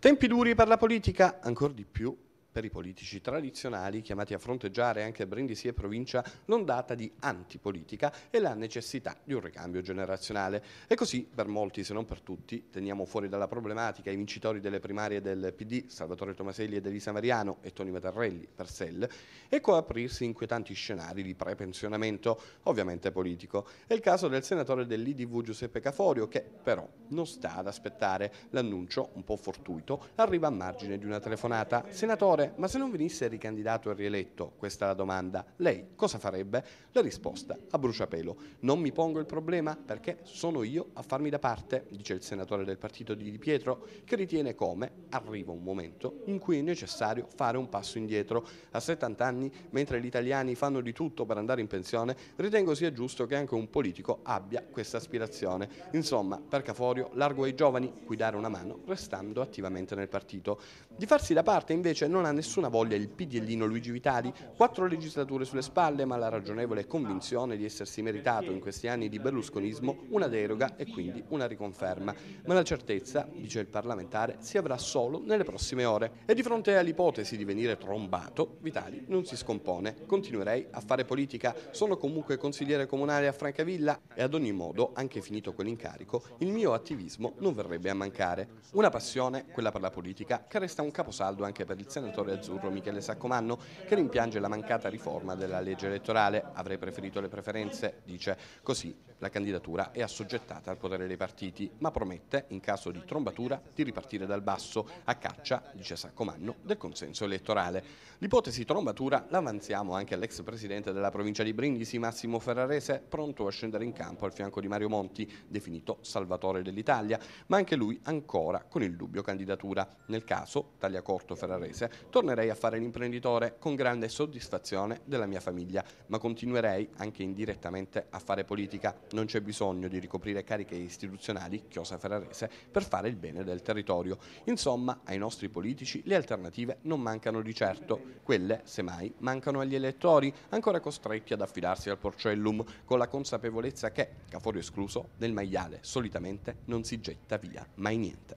Tempi duri per la politica, ancora di più per i politici tradizionali chiamati a fronteggiare anche Brindisi e provincia l'ondata di antipolitica e la necessità di un ricambio generazionale. E così, per molti se non per tutti, teniamo fuori dalla problematica i vincitori delle primarie del PD, Salvatore Tomaselli ed Elisa Mariano e Toni Matarrelli per SEL, e coaprirsi inquietanti scenari di prepensionamento, ovviamente politico. È il caso del senatore dell'IDV Giuseppe Caforio che però non sta ad aspettare. L'annuncio, un po' fortuito, arriva a margine di una telefonata. Senatore, ma se non venisse ricandidato e rieletto, questa è la domanda, lei cosa farebbe? La risposta a bruciapelo, non mi pongo il problema perché sono io a farmi da parte, dice il senatore del partito di Di Pietro, che ritiene come arriva un momento in cui è necessario fare un passo indietro. A 70 anni, mentre gli italiani fanno di tutto per andare in pensione, ritengo sia giusto che anche un politico abbia questa aspirazione. Insomma, per Caforio, largo ai giovani, cui dare una mano, restando attivamente nel partito. Di farsi da parte invece non ha ha nessuna voglia il pidiellino Luigi Vitali, quattro legislature sulle spalle ma la ragionevole convinzione di essersi meritato in questi anni di berlusconismo una deroga e quindi una riconferma. Ma la certezza, dice il parlamentare, si avrà solo nelle prossime ore. E di fronte all'ipotesi di venire trombato, Vitali non si scompone. Continuerei a fare politica, sono comunque consigliere comunale a Francavilla e ad ogni modo, anche finito quell'incarico, il mio attivismo non verrebbe a mancare. Una passione, quella per la politica, che resta un caposaldo anche per il senatore senatore azzurro Michele Saccomanno che rimpiange la mancata riforma della legge elettorale. Avrei preferito le preferenze, dice. Così la candidatura è assoggettata al potere dei partiti, ma promette, in caso di trombatura, di ripartire dal basso, a caccia, dice Saccomanno, del consenso elettorale. L'ipotesi trombatura l'avanziamo anche all'ex presidente della provincia di Brindisi, Massimo Ferrarese, pronto a scendere in campo al fianco di Mario Monti, definito salvatore dell'Italia, ma anche lui ancora con il dubbio candidatura. Nel caso, taglia corto Ferrarese, tornerei a fare l'imprenditore con grande soddisfazione della mia famiglia, ma continuerei anche indirettamente a fare politica. Non c'è bisogno di ricoprire cariche istituzionali, chiosa ferrarese, per fare il bene del territorio. Insomma, ai nostri politici le alternative non mancano di certo, quelle, semmai, mancano agli elettori, ancora costretti ad affidarsi al porcellum, con la consapevolezza che, Caforio escluso, del maiale solitamente non si getta via mai niente.